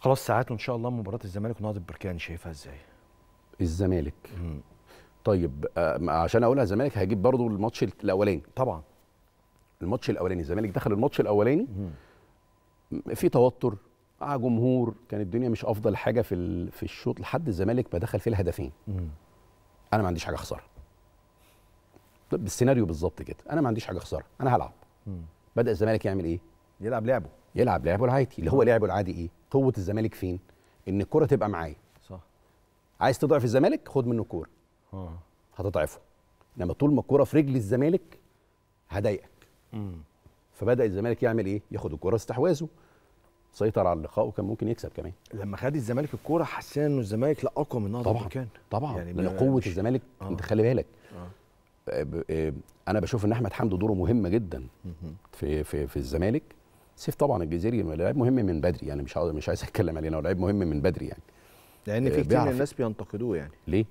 خلاص ساعات وان شاء الله مباراه الزمالك ونهضه البركان يعني شايفها ازاي الزمالك طيب آه، عشان اقولها الزمالك هجيب برضو الماتش الاولاني طبعا الماتش الاولاني الزمالك دخل الماتش الاولاني في توتر مع آه، جمهور كانت الدنيا مش افضل حاجه في في الشوط لحد الزمالك ما دخل فيه الهدفين مم. انا ما عنديش حاجه اخسرها طيب، بالسيناريو بالظبط كده انا ما عنديش حاجه اخسرها انا هلعب مم. بدا الزمالك يعمل ايه يلعب لعبه يلعب لعبه العادي اللي هو لعبه العادي ايه قوه الزمالك فين ان الكره تبقى معايا صح عايز تضعف الزمالك خد منه الكوره آه. هتضعفه انما طول ما الكوره في رجل الزمالك هضايقك فبدا الزمالك يعمل ايه ياخد الكوره استحواذه سيطر على اللقاء وكان ممكن يكسب كمان لما خد الزمالك الكوره حسينا انه الزمالك لا اقوى من النهارده طبعا كان طبعا يعني لان قوه مش... الزمالك آه. انت خلي بالك آه. آه،, آه، انا بشوف ان احمد حمدي دوره مهم جدا في في في الزمالك سيف طبعا الجزيري لعيب مهم من بدري يعني مش مش عايز اتكلم عليه هو لعيب مهم من بدري يعني لان في آه، كتير من الناس بينتقدوه يعني ليه؟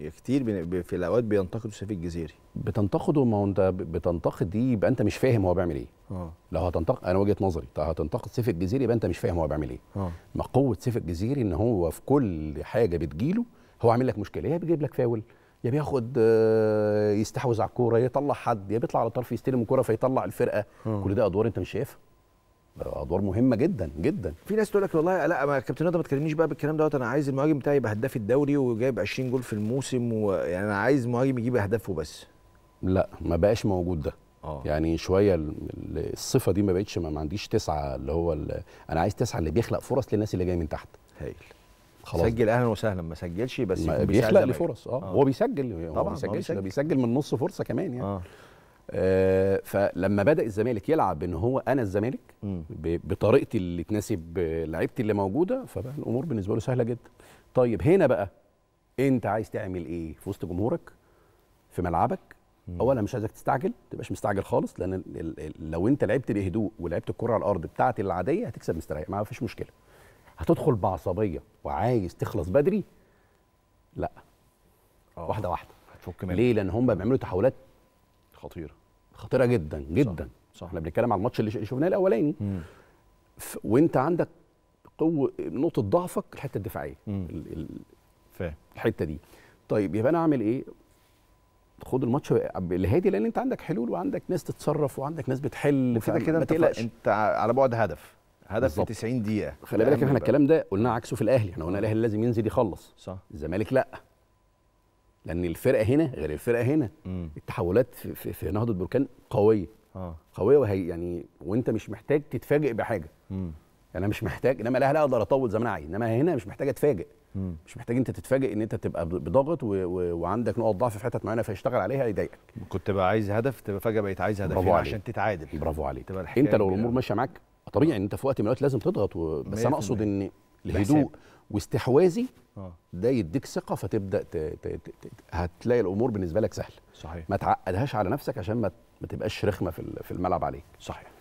يعني كتير في الاوقات بينتقدوا سيف الجزيري بتنتقده ما هو انت بتنتقد دي يبقى انت مش فاهم هو بيعمل ايه اه لو هتنتقد انا وجهه نظري هتنتقد سيف الجزيري يبقى انت مش فاهم هو بيعمل ايه اه ما قوه سيف الجزيري ان هو في كل حاجه بتجيله هو عامل لك مشكله يا بيجيب لك فاول يا بياخد آه، يستحوذ على الكوره يطلع حد يا بيطلع على الطرف يستلم الكوره فيطلع الفرقه أوه. كل ده ادوار انت مش شايفها ادوار مهمه جدا جدا في ناس تقول لك والله لا ما كابتن رضا ما تكلمنيش بقى بالكلام دوت انا عايز المهاجم بتاعي يبقى هداف الدوري وجايب 20 جول في الموسم ويعني انا عايز مهاجم يجيب اهدافه بس لا ما بقاش موجود ده أوه. يعني شويه الصفه دي ما بقتش ما, عنديش تسعه اللي هو انا عايز تسعه اللي بيخلق فرص للناس اللي جايه من تحت هايل خلاص سجل اهلا وسهلا ما سجلش بس ما بيخلق لي فرص آه. اه هو بيسجل طبعا هو بيسجل, بيسجل. بيسجل من نص فرصه كمان يعني آه. آه، فلما بدا الزمالك يلعب ان هو انا الزمالك بطريقتي اللي تناسب لعيبتي اللي موجوده فبقى الامور بالنسبه له سهله جدا طيب هنا بقى انت عايز تعمل ايه في وسط جمهورك في ملعبك اولا مش عايزك تستعجل ما تبقاش مستعجل خالص لان لو انت لعبت بهدوء ولعبت الكره على الارض بتاعتي العاديه هتكسب مستريح ما فيش مشكله هتدخل بعصبيه وعايز تخلص بدري لا آه. واحده واحده هتفك ليه لان هم بيعملوا تحولات خطيره خطيره جدا جدا صح. احنا بنتكلم على الماتش اللي شفناه الاولاني وانت عندك قوه نقطه ضعفك الحته الدفاعيه ال... ال... الحته دي طيب يبقى انا اعمل ايه خد الماتش بالهادي لان انت عندك حلول وعندك ناس تتصرف وعندك ناس بتحل وكده كده انت انت على بعد هدف هدف في 90 دقيقه خلي بالك احنا الكلام ده قلناه عكسه في الاهلي احنا قلنا آه. الاهلي لازم ينزل يخلص صح الزمالك لا لان الفرقه هنا غير الفرقه هنا مم. التحولات في, في, نهضه بركان قويه آه. قويه وهي يعني وانت مش محتاج تتفاجئ بحاجه مم. انا مش محتاج انما الاهلي اقدر اطول زي ما انا عايز انما هنا مش محتاج اتفاجئ مم. مش محتاج انت تتفاجئ ان انت تبقى بضغط و... و... وعندك نقط ضعف في حتت معينه فيشتغل عليها يضايقك كنت بقى عايز هدف تبقى فجاه بقيت عايز هدفين يعني عشان تتعادل برافو عليك انت لو الامور ماشيه معاك طبيعي ان انت في وقت من الاوقات لازم تضغط و... بس انا اقصد ان الهدوء واستحواذي آه. ده يديك ثقه فتبدا هتلاقي الامور بالنسبه لك سهله صحيح ما تعقدهاش على نفسك عشان ما تبقاش رخمه في الملعب عليك صحيح